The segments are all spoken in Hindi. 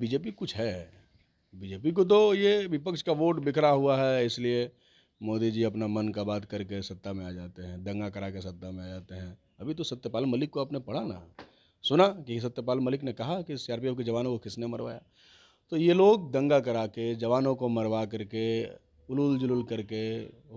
बीजेपी कुछ है बीजेपी को तो ये विपक्ष का वोट बिखरा हुआ है इसलिए मोदी जी अपना मन का बात करके सत्ता में आ जाते हैं दंगा करा के सत्ता में आ जाते हैं अभी तो सत्यपाल मलिक को आपने पढ़ा ना सुना कि सत्यपाल मलिक ने कहा कि सीआरपीएफ के जवानों को किसने मरवाया तो ये लोग दंगा करा के जवानों को मरवा करके उलूल जुलूल करके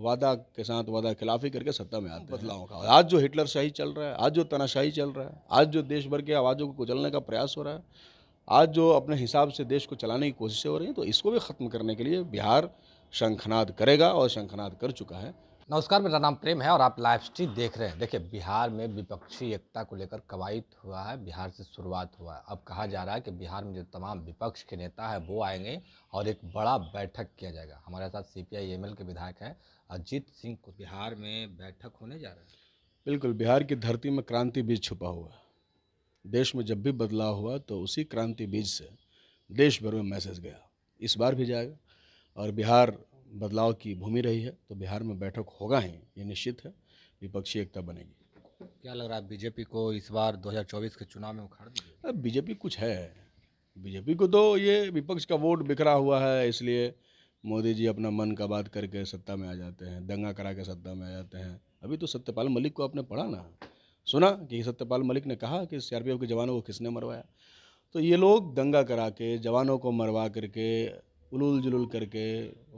वादा के साथ वादा खिलाफी करके सत्ता में आते बदलाव का आज जो हिटलर शाही चल रहा है आज जो तनाशाही चल रहा है आज जो देश भर के आवाज़ों को कुचलने का प्रयास हो रहा है आज जो अपने हिसाब से देश को चलाने की कोशिशें हो रही हैं तो इसको भी ख़त्म करने के लिए बिहार शंखनाद करेगा और शंखनाद कर चुका है नमस्कार मेरा नाम प्रेम है और आप लाइव स्ट्रीम देख रहे हैं देखिए बिहार में विपक्षी एकता को लेकर कवायद हुआ है बिहार से शुरुआत हुआ है अब कहा जा रहा है कि बिहार में जो तमाम विपक्ष के नेता हैं वो आएंगे और एक बड़ा बैठक किया जाएगा हमारे साथ C P I M L के विधायक हैं अजीत सिंह को बिहार में बैठक होने जा रहा है बिल्कुल बिहार की धरती में क्रांति बीज छुपा हुआ है देश में जब भी बदलाव हुआ तो उसी क्रांति बीज से देश भर में मैसेज गया इस बार भी जाएगा और बिहार बदलाव की भूमि रही है तो बिहार में बैठक होगा ही ये निश्चित है विपक्षी एकता बनेगी क्या लग रहा है बीजेपी को इस बार 2024 के चुनाव में उखाड़ दिया बीजेपी कुछ है बीजेपी को तो ये विपक्ष का वोट बिखरा हुआ है इसलिए मोदी जी अपना मन का बात करके सत्ता में आ जाते हैं दंगा करा के सत्ता में आ जाते हैं अभी तो सत्यपाल मलिक को आपने पढ़ा ना सुना कि सत्यपाल मलिक ने कहा कि सीआरपीएफ के जवानों को किसने मरवाया तो ये लोग दंगा करा के जवानों को मरवा करके उलूल जुलूल करके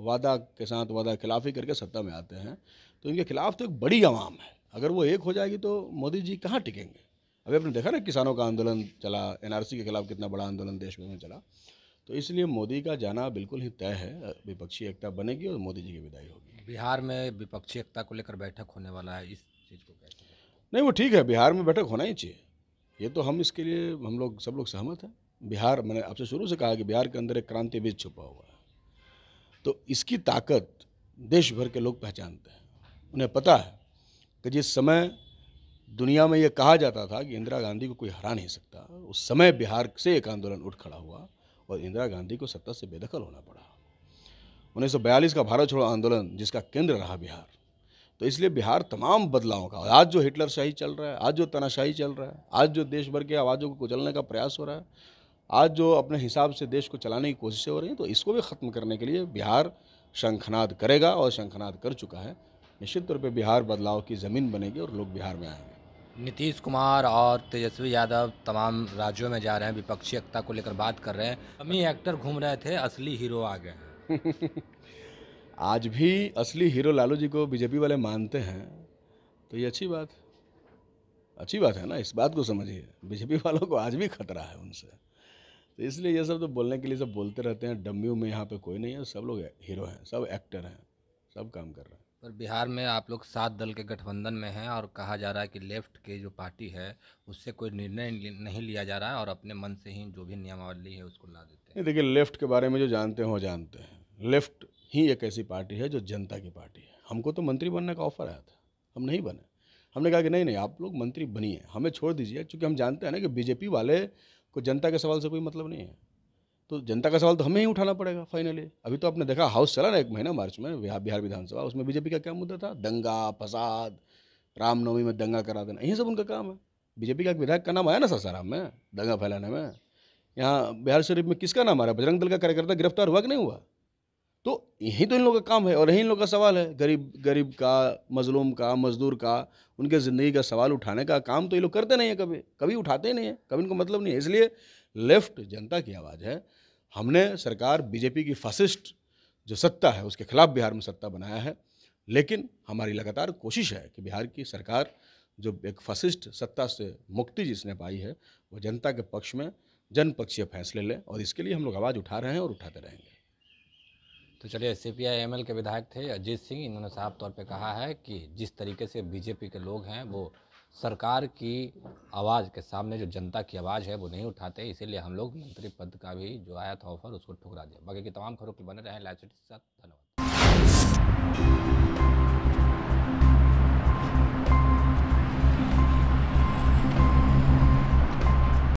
वादा के साथ वादा खिलाफी करके सत्ता में आते हैं तो इनके खिलाफ तो एक बड़ी आवाम है अगर वो एक हो जाएगी तो मोदी जी कहाँ टिकेंगे अभी आपने देखा ना किसानों का आंदोलन चला एनआरसी के खिलाफ कितना बड़ा आंदोलन देश में चला तो इसलिए मोदी का जाना बिल्कुल ही तय है विपक्षी एकता बनेगी और मोदी जी की विदाई होगी बिहार में विपक्षी एकता को लेकर बैठक होने वाला है इस नहीं वो ठीक है बिहार में बैठक होना ही चाहिए ये तो हम इसके लिए हम लोग सब लोग सहमत हैं बिहार मैंने आपसे शुरू से कहा कि बिहार के अंदर एक क्रांति बीज छुपा हुआ है तो इसकी ताकत देश भर के लोग पहचानते हैं उन्हें पता है कि जिस समय दुनिया में ये कहा जाता था कि इंदिरा गांधी को कोई हरा नहीं सकता उस समय बिहार से एक आंदोलन उठ खड़ा हुआ और इंदिरा गांधी को सत्ता से बेदखल होना पड़ा उन्नीस का भारत छोड़ो आंदोलन जिसका केंद्र रहा बिहार तो इसलिए बिहार तमाम बदलावों का आज जो हिटलर शाही चल रहा है आज जो तनाशाही चल रहा है आज जो देश भर के आवाज़ों को कुचलने का प्रयास हो रहा है आज जो अपने हिसाब से देश को चलाने की कोशिशें हो रही हैं तो इसको भी ख़त्म करने के लिए बिहार शंखनाद करेगा और शंखनाद कर चुका है निश्चित तौर पर बिहार बदलाव की ज़मीन बनेगी और लोग बिहार में आएंगे नीतीश कुमार और तेजस्वी यादव तमाम राज्यों में जा रहे हैं विपक्षी एकता को लेकर बात कर रहे हैं अमी एक्टर घूम रहे थे असली हीरो आ गए आज भी असली हीरो लालू जी को बीजेपी वाले मानते हैं तो ये अच्छी बात है अच्छी बात है ना इस बात को समझिए बीजेपी वालों को आज भी खतरा है उनसे तो इसलिए ये सब तो बोलने के लिए सब बोलते रहते हैं डम्यू में यहाँ पे कोई नहीं है सब लोग हीरो हैं सब एक्टर हैं सब काम कर रहे हैं पर बिहार में आप लोग सात दल के गठबंधन में हैं और कहा जा रहा है कि लेफ्ट के जो पार्टी है उससे कोई निर्णय नहीं लिया जा रहा है और अपने मन से ही जो भी नियमावली है उसको ला देते हैं देखिए लेफ्ट के बारे में जो जानते हैं वो जानते हैं लेफ्ट ही एक ऐसी पार्टी है जो जनता की पार्टी है हमको तो मंत्री बनने का ऑफर आया था हम नहीं बने हमने कहा कि नहीं नहीं आप लोग मंत्री बनिए हमें छोड़ दीजिए क्योंकि हम जानते हैं ना कि बीजेपी वाले को जनता के सवाल से कोई मतलब नहीं है तो जनता का सवाल तो हमें ही उठाना पड़ेगा फाइनली अभी तो आपने देखा हाउस चला ना एक महीना मार्च में बिहार विधानसभा उसमें बीजेपी का क्या मुद्दा था दंगा फसाद रामनवमी में दंगा करा देना यही सब उनका काम है बीजेपी का एक विधायक का नाम आया ना सासाराम में दंगा फैलाने में यहाँ बिहार शरीफ में किसका नाम आ रहा है बजरंग दल का कार्यकर्ता गिरफ्तार हुआ कि नहीं हुआ तो यही तो इन लोगों का काम है और यही इन लोगों का सवाल है गरीब गरीब का मजलूम का मजदूर का उनके ज़िंदगी का सवाल उठाने का काम तो ये लोग करते नहीं है कभी कभी उठाते ही नहीं है कभी इनको मतलब नहीं है इसलिए लेफ्ट जनता की आवाज़ है हमने सरकार बीजेपी की फासिस्ट जो सत्ता है उसके खिलाफ बिहार में सत्ता बनाया है लेकिन हमारी लगातार कोशिश है कि बिहार की सरकार जो एक फसिस्ट सत्ता से मुक्ति जिसने पाई है वो जनता के पक्ष में जनपक्षीय फैसले लें और इसके लिए हम लोग आवाज़ उठा रहे हैं और उठाते रहेंगे तो चलिए C P I M L के विधायक थे अजीत सिंह इन्होंने साफ तौर पे कहा है कि जिस तरीके से बीजेपी के लोग हैं वो सरकार की आवाज़ के सामने जो जनता की आवाज़ है वो नहीं उठाते इसीलिए हम लोग मंत्री पद का भी जो आया था ऑफर उसको ठुकरा दिया बाकी की तमाम खबरों के बने रहे लाइव के साथ धन्यवाद